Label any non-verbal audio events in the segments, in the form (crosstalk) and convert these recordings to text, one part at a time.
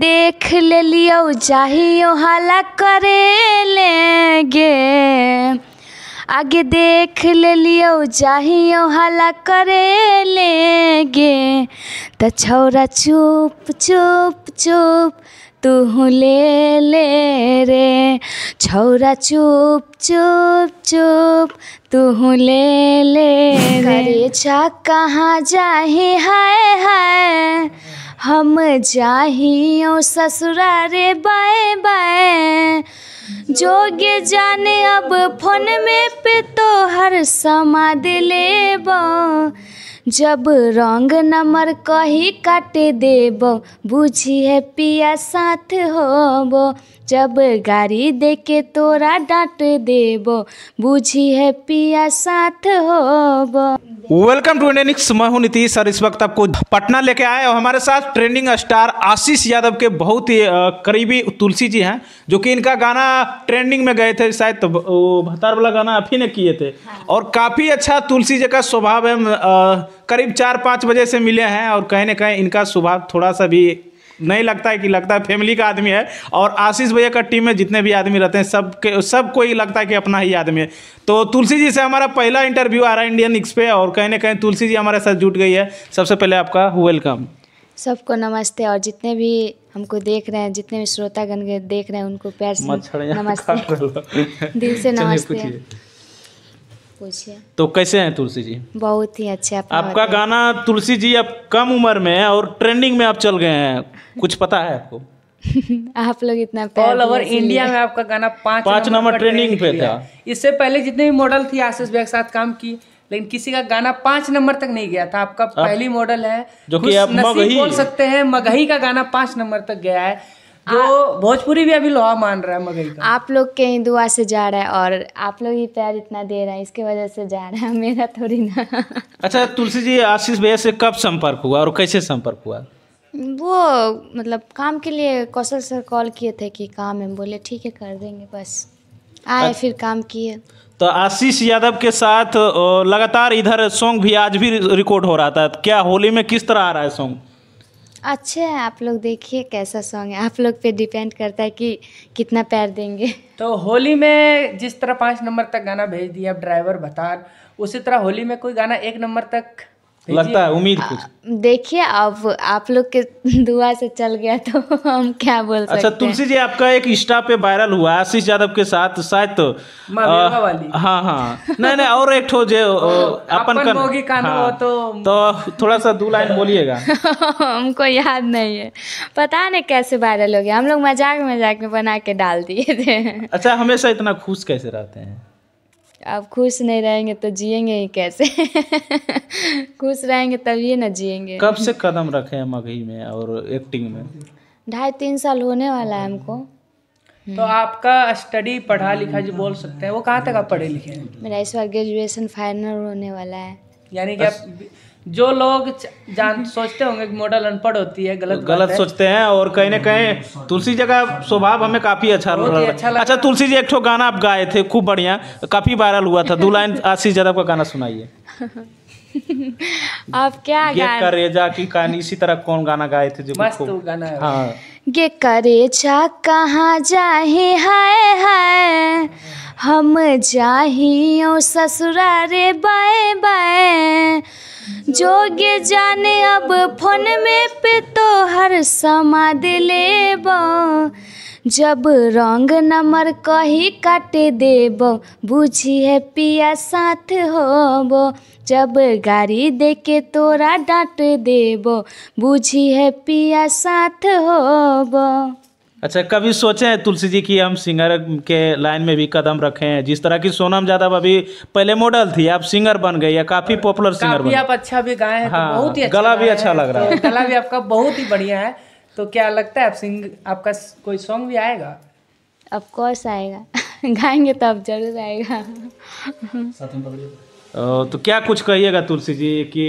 देख ले लियो जाहियो हाला करे लेंगे आगे देख ले लियो जाहियो हाला करे लेंगे तो छौरा चुप चुप चुप तू ले ले रे छौरा चुप चुप चुप तू ले ले रे छा कहाँ जाही हाय हाय हम जाओ ससुरारे बाय बाय जोगे जाने अब फोन में पे तो हर समा दिले बा जब रंग नम्बर कही काट देबो बुझी है पिया साथ होबो जब गाड़ी देके तोरा डांट देबो बुझी है पिया साथ होबो वेलकम टू इंडियन मैं हूं नीतीश और इस वक्त आपको पटना लेके आए और हमारे साथ ट्रेंडिंग स्टार आशीष यादव के बहुत ही करीबी तुलसी जी हैं जो कि इनका गाना ट्रेंडिंग में गए थे शायद तो वो भतार वाला गाना आप ही ने किए थे हाँ। और काफ़ी अच्छा तुलसी जी का स्वभाव है करीब चार पाँच बजे से मिले हैं और कहीं ना कहीं इनका स्वभाव थोड़ा सा भी नहीं लगता है कि लगता है फैमिली का आदमी है और आशीष भैया का टीम में जितने भी आदमी रहते हैं सब के सब कोई लगता है कि अपना ही आदमी है तो तुलसी जी से हमारा पहला इंटरव्यू आ रहा है इंडियन एक्सपे और कहीं ना कहीं तुलसी जी हमारे साथ जुट गई है सबसे पहले आपका वेलकम सबको नमस्ते और जितने भी हमको देख रहे हैं जितने भी श्रोतागण देख रहे हैं उनको प्यार से नमस्ते दिल से नमस्ते पूछिए तो कैसे हैं तुलसी जी बहुत ही अच्छे आप आपका गाना तुलसी जी अब कम उम्र में और ट्रेंडिंग में आप चल गए हैं कुछ पता है आपको (laughs) आप लोग इतना ऑल ओवर इंडिया में आपका गाना पाँच पांच नंबर ट्रेंडिंग पे था इससे पहले जितने भी मॉडल थी आशीष भैया के साथ काम की लेकिन किसी का गाना पांच नंबर तक नहीं गया था आपका आप, पहली मॉडल है जो कि आप मगही बोल सकते हैं मगही का गाना पांच नंबर तक गया है जो भोजपुरी भी अभी लोहा मान रहा है मगर आप लोग के ही दुआ से जा रहा है और आप लोग ही प्यार इतना दे रहे हैं इसके वजह से जा रहा है मेरा थोड़ी ना अच्छा तुलसी जी आशीष भैया से कब संपर्क हुआ और कैसे संपर्क हुआ वो मतलब काम के लिए कौशल सर कॉल किए थे कि काम है बोले ठीक है कर देंगे बस आए अच्छा। फिर काम किए तो आशीष यादव के साथ लगातार इधर सॉन्ग भी आज भी रिकॉर्ड हो रहा था क्या होली में किस तरह आ रहा है सॉन्ग अच्छे हैं आप लोग देखिए कैसा सॉन्ग है आप लोग पे डिपेंड करता है कि कितना प्यार देंगे तो होली में जिस तरह पाँच नंबर तक गाना भेज दिया अब ड्राइवर बता उसी तरह होली में कोई गाना एक नंबर तक लगता है उम्मीद कुछ देखिए अब आप लोग के दुआ से चल गया तो हम क्या बोल अच्छा, सकते अच्छा तुलसी जी आपका एक इंस्टा पे वायरल हुआ आशीष यादव के साथ शायद तो हाँ हाँ नहीं नहीं और एक ठो जो अपन कर, हाँ, हो तो तो थोड़ा सा दो लाइन बोलिएगा (laughs) हमको याद नहीं है पता नहीं कैसे वायरल हो गया हम लोग मजाक मजाक में बना के डाल दिए थे अच्छा हमेशा इतना खुश कैसे रहते हैं आप खुश नहीं रहेंगे तो जिएंगे ही कैसे (laughs) खुश रहेंगे तभी ना जिएंगे कब से कदम रखे हैं मगही में और एक्टिंग में ढाई तीन साल होने वाला है हमको हम्म। तो आपका स्टडी पढ़ा लिखा जो बोल सकते हैं वो कहाँ तक आप पढ़े लिखे हैं मेरा इस बार ग्रेजुएशन फाइनल होने वाला है यानी कि आप जो लोग जान सोचते होंगे कि मॉडल अनपढ़ होती है गलत गलत है। सोचते हैं और कहीं ना कहीं तुलसी जी का स्वभाव हमें काफी अच्छा लगा अच्छा, लगा। अच्छा तुलसी जी एक ठो गाना आप गाए थे खूब बढ़िया काफी वायरल हुआ था दो लाइन (laughs) आशीष जरब का गाना सुनाइए (laughs) आप क्या गे करेजा की कहानी इसी तरह कौन गाना गाए थे जो मस्त गाना है हाँ गे करेजा कहाँ जाए हाय हाय हम जाहियो ससुरारे बाय बाय जोगे जाने अब फोन में पे तो हर समाद ले जब रंग नंबर कही काट देब बुझी है पिया साथ होब जब गाड़ी देके तोरा डांट देब बुझी है पिया साथ होब अच्छा कभी सोचे हैं तुलसी जी की हम सिंगर के लाइन में भी कदम रखे हैं जिस तरह की सोनम यादव अभी पहले मॉडल थी आप सिंगर बन गई या काफी पॉपुलर सिंगर बन आप अच्छा भी गाए हैं तो हाँ, तो बहुत ही अच्छा गला भी अच्छा लग रहा तो है गला भी आपका बहुत ही बढ़िया है तो क्या लगता है आप सिंग आपका कोई सॉन्ग भी आएगा ऑफकोर्स आएगा (laughs) गाएंगे तो आप जरूर आएगा तो क्या कुछ कहिएगा तुलसी जी कि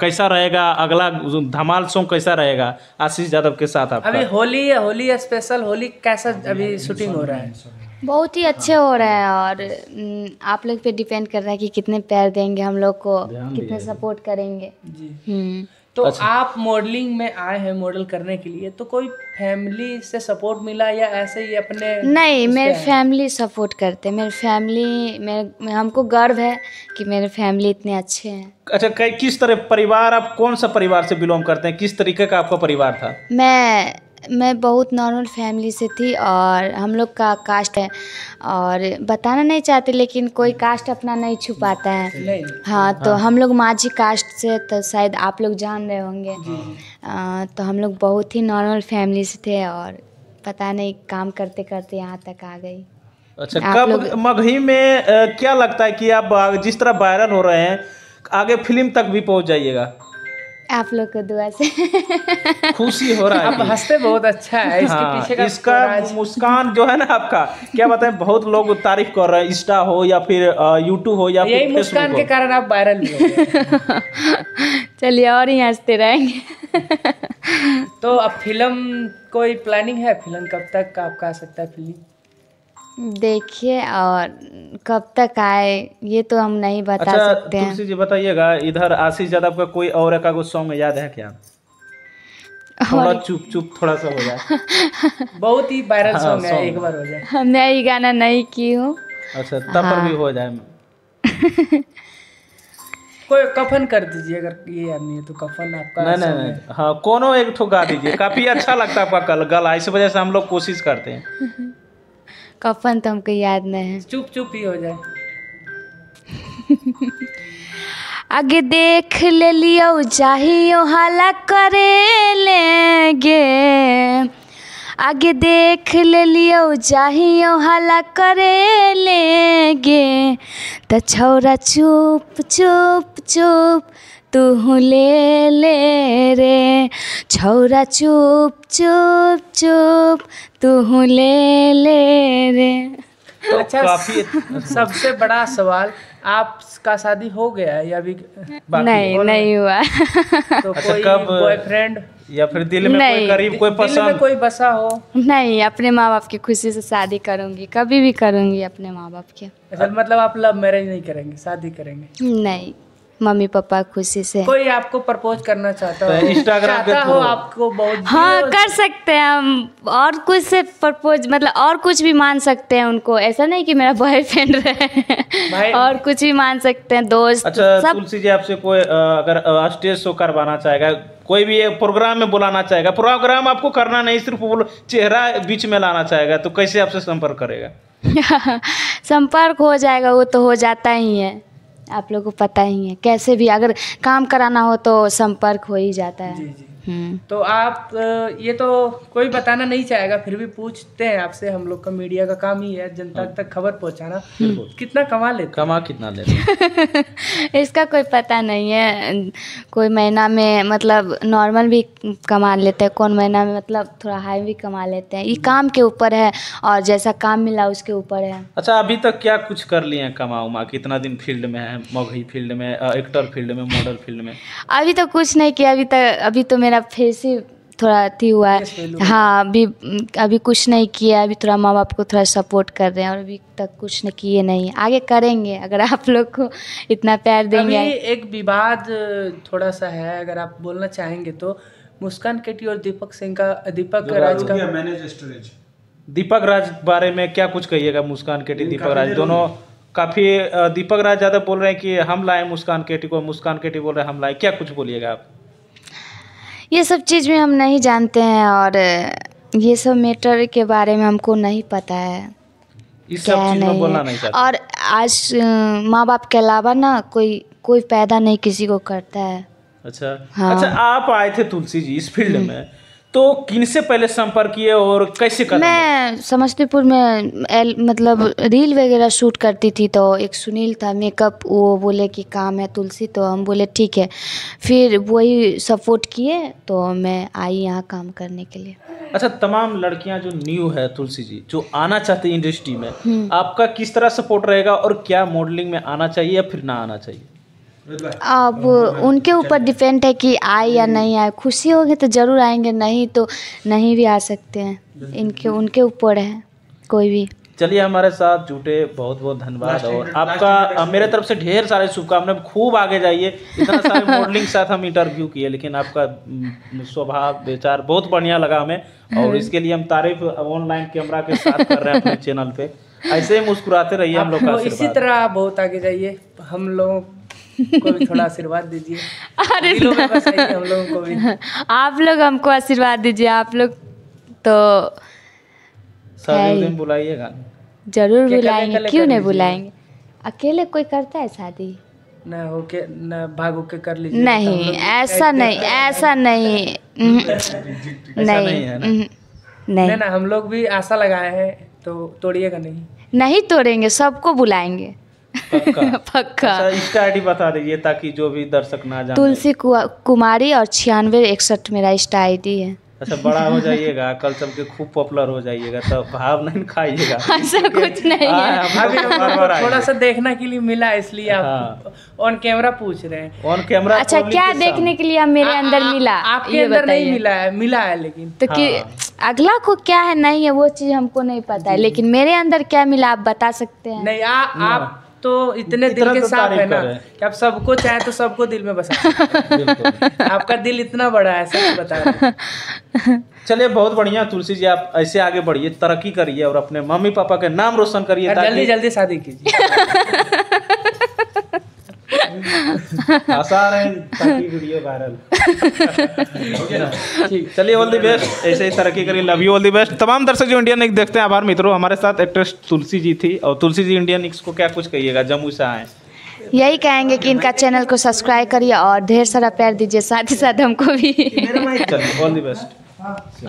कैसा रहेगा अगला धमाल सॉन्ग कैसा रहेगा आशीष यादव के साथ आपका अभी होली है होली है स्पेशल होली कैसा अभी शूटिंग हो रहा है बहुत ही अच्छे हो रहे है और आप लोग पे डिपेंड कर रहा है कि कितने प्यार देंगे हम लोग को कितने सपोर्ट करेंगे जी हम्म। तो अच्छा। आप मॉडलिंग में आए हैं मॉडल करने के लिए तो कोई फैमिली से सपोर्ट मिला या ऐसे ही अपने नहीं मेरे फैमिली सपोर्ट करते हैं मेरे फैमिली मेरे हमको गर्व है कि मेरे फैमिली इतने अच्छे हैं अच्छा किस तरह परिवार आप कौन सा परिवार से बिलोंग करते हैं किस तरीके का आपका परिवार था मैं मैं बहुत नॉर्मल फैमिली से थी और हम लोग का कास्ट है और बताना नहीं चाहते लेकिन कोई कास्ट अपना नहीं छुपाता है हाँ तो हाँ। हम लोग माझी कास्ट से तो शायद आप लोग जान रहे होंगे तो हम लोग बहुत ही नॉर्मल फैमिली से थे और पता नहीं काम करते करते यहाँ तक आ गई अच्छा कब मगही में आ, क्या लगता है कि आप जिस तरह वायरल हो रहे हैं आगे फिल्म तक भी पहुँच जाइएगा आप लोग को दुआ से खुशी हो रहा है आप हंसते बहुत अच्छा है इसके हाँ, पीछे का इसका मुस्कान जो है ना आपका क्या बताएं बहुत लोग तारीफ कर रहे हैं इंस्टा हो या फिर यूट्यूब हो या यही मुस्कान के कारण आप वायरल (laughs) चलिए और ही हंसते रहेंगे (laughs) तो अब फिल्म कोई प्लानिंग है फिल्म कब तक आपका आ सकता है फिल्म देखिए और कब तक आए ये तो हम नहीं बता अच्छा, सकते हैं तुलसी जी बताइएगा इधर आशीष यादव का कोई और का कोई सॉन्ग याद है क्या थोड़ा चुप चुप थोड़ा सा हो जाए (laughs) बहुत ही वायरल हाँ, सॉन्ग है एक बार हो जाए मैं ये गाना नहीं की हूँ अच्छा तब हाँ। पर भी हाँ। हो जाए (laughs) कोई कफन कर दीजिए अगर ये याद नहीं है तो कफन आपका नहीं नहीं नहीं हाँ कोनो एक ठो गा दीजिए काफी अच्छा लगता है आपका कल गला इस वजह से हम लोग कोशिश करते हैं (laughs) कफन तो हमको याद नहीं है चुप चुप ही हो जाए (laughs) आगे देख ले लियो चाहियो हाला करे लेंगे आगे देख ले लियो चाहियो हला करे लेंगे तो छौरा चुप चुप चुप तू ले ले रे छौरा चुप चुप चुप तू ले ले रे तो अच्छा काफी (laughs) सबसे बड़ा सवाल आपका शादी हो गया है या अभी नहीं नहीं हुआ तो अच्छा, कोई कब बॉयफ्रेंड या फिर दिल में कोई करीब कोई पसंद दिल में कोई बसा हो नहीं अपने माँ बाप की खुशी से शादी करूंगी कभी भी करूंगी अपने माँ बाप के अच्छा मतलब आप लव मैरिज नहीं करेंगे शादी करेंगे नहीं मम्मी पापा खुशी से कोई आपको प्रपोज करना चाहता है इंस्टाग्राम तो पे हो आपको बहुत हाँ कर अच्छा- सकते हैं हम और कुछ से प्रपोज मतलब और कुछ भी मान सकते हैं उनको ऐसा नहीं कि मेरा बॉयफ्रेंड रहे और कुछ भी मान सकते हैं दोस्त अच्छा सब तुलसी जी आपसे कोई अगर स्टेज शो करवाना चाहेगा कोई भी एक प्रोग्राम में बुलाना चाहेगा प्रोग्राम आपको करना नहीं सिर्फ चेहरा बीच में लाना चाहेगा तो कैसे आपसे संपर्क करेगा (laughs) संपर्क हो जाएगा वो तो हो जाता ही है आप लोग को पता ही है कैसे भी अगर काम कराना हो तो संपर्क हो ही जाता है हम्म। तो आप ये तो कोई बताना नहीं चाहेगा फिर भी पूछते हैं आपसे हम लोग का मीडिया का काम ही है जनता हाँ। तक खबर पहुंचाना हम्म। कितना कमा लेते कमा कितना लेते (laughs) इसका कोई पता नहीं है कोई महीना में मतलब नॉर्मल भी कमा लेते हैं कौन महीना में मतलब थोड़ा हाई भी कमा लेते हैं ये हम्म। काम के ऊपर है और जैसा काम मिला उसके ऊपर है अच्छा अभी तक क्या कुछ कर लिए हैं कमा उमा कितना दिन फील्ड में है मगही फील्ड में एक्टर फील्ड में मॉडल फील्ड में अभी तो कुछ नहीं किया अभी तक अभी तो मेरा मेरा फिर से थोड़ा अति हुआ है हाँ अभी अभी कुछ नहीं किया अभी थोड़ा माँ बाप को थोड़ा सपोर्ट कर रहे हैं और अभी तक कुछ नहीं किए नहीं आगे करेंगे अगर आप लोग को इतना प्यार देंगे अभी एक विवाद थोड़ा सा है अगर आप बोलना चाहेंगे तो मुस्कान केटी और दीपक सिंह का दीपक राज का दीपक राज बारे में क्या कुछ कहिएगा मुस्कान केटी दीपक राज दोनों काफी दीपक राज ज्यादा बोल रहे हैं कि हम लाए मुस्कान केटी को मुस्कान केटी बोल रहे हैं हम लाए क्या कुछ बोलिएगा आप ये सब चीज़ भी हम नहीं जानते हैं और ये सब मैटर के बारे में हमको नहीं पता है इस क्या सब नहीं, बोलना नहीं और आज माँ बाप के अलावा ना कोई कोई पैदा नहीं किसी को करता है अच्छा हाँ। अच्छा आप आए थे तुलसी जी इस फील्ड हम्म। में तो किन से पहले संपर्क किए और कैसे कर मैं समस्तीपुर में एल, मतलब रील वगैरह शूट करती थी तो एक सुनील था मेकअप वो बोले कि काम है तुलसी तो हम बोले ठीक है फिर वही सपोर्ट किए तो मैं आई यहाँ काम करने के लिए अच्छा तमाम लड़कियाँ जो न्यू है तुलसी जी जो आना चाहते हैं इंडस्ट्री में हम्म। आपका किस तरह सपोर्ट रहेगा और क्या मॉडलिंग में आना चाहिए या फिर ना आना चाहिए अब उनके ऊपर डिपेंड है कि आए या नहीं आए खुशी होगी तो ज़रूर आएंगे नहीं तो नहीं भी आ सकते हैं इनके उनके ऊपर है कोई भी चलिए हमारे साथ जुटे बहुत बहुत धन्यवाद और आपका मेरे तरफ से ढेर सारे शुभकामनाएं खूब आगे जाइए इतना सारे मॉडलिंग (laughs) के साथ हम इंटरव्यू किए लेकिन आपका हम्म, स्वभाव विचार बहुत बढ़िया लगा हमें और हम्म। इसके लिए हम तारीफ ऑनलाइन कैमरा के साथ कर रहे हैं अपने चैनल पे ऐसे ही मुस्कुराते रहिए हम लोग इसी तरह बहुत आगे जाइए हम लोग थोड़ा आशीर्वाद दीजिए (laughs) अरे (laughs) आप लोग हमको आशीर्वाद दीजिए आप लोग तो दिन बुलाइएगा जरूर बुलाएंगे क्यों नहीं बुलाएंगे अकेले कोई करता है शादी न हो के ना भागो के कर लीजिए नहीं ऐसा नहीं हम्म। (laughs) ऐसा नहीं नहीं हम्म, नहीं ना हम लोग भी आशा लगाए हैं तो तोड़िएगा नहीं नहीं तोड़ेंगे सबको बुलाएंगे पक्का, (laughs) पक्का। अच्छा, बता दीजिए ताकि जो भी दर्शक ना जाने तुलसी कुमारी और छियानवे इकसठ मेरा इंस्टा आईडी है अच्छा बड़ा हो जाइएगा कल सब के खूब पॉपुलर हो जाइएगा तो भाव नहीं खाइएगा (laughs) ऐसा कुछ नहीं है हाँ, अभी थोड़ा सा देखने के लिए मिला इसलिए आप ऑन हाँ। कैमरा पूछ रहे हैं ऑन कैमरा अच्छा क्या देखने के लिए मेरे अंदर मिला आपके अंदर नहीं मिला है मिला है लेकिन तो कि हाँ। अगला को क्या है नहीं है वो चीज हमको नहीं पता है लेकिन मेरे अंदर क्या मिला आप बता सकते हैं नहीं आप तो इतने दिल के तो साथ है ना कि आप सबको चाहे तो सबको दिल में बसा (laughs) आपका दिल इतना बड़ा है सच बता (laughs) चलिए बहुत बढ़िया तुलसी जी आप ऐसे आगे बढ़िए तरक्की करिए और अपने मम्मी पापा के नाम रोशन करिए जल्दी जल्दी शादी कीजिए (laughs) आसार है ताकि वीडियो वायरल (laughs) चलिए ऑल दी बेस्ट ऐसे ही तरक्की करिए love you all the best तमाम दर्शक जो इंडियन एक देखते हैं आभार मित्रों हमारे साथ एक्ट्रेस तुलसी जी थी और तुलसी जी इंडियन एक्स को क्या कुछ कहिएगा जम्मू से आए यही कहेंगे कि इनका चैनल को सब्सक्राइब करिए और ढेर सारा प्यार दीजिए साथ ही साथ हमको भी ऑल दी बेस्ट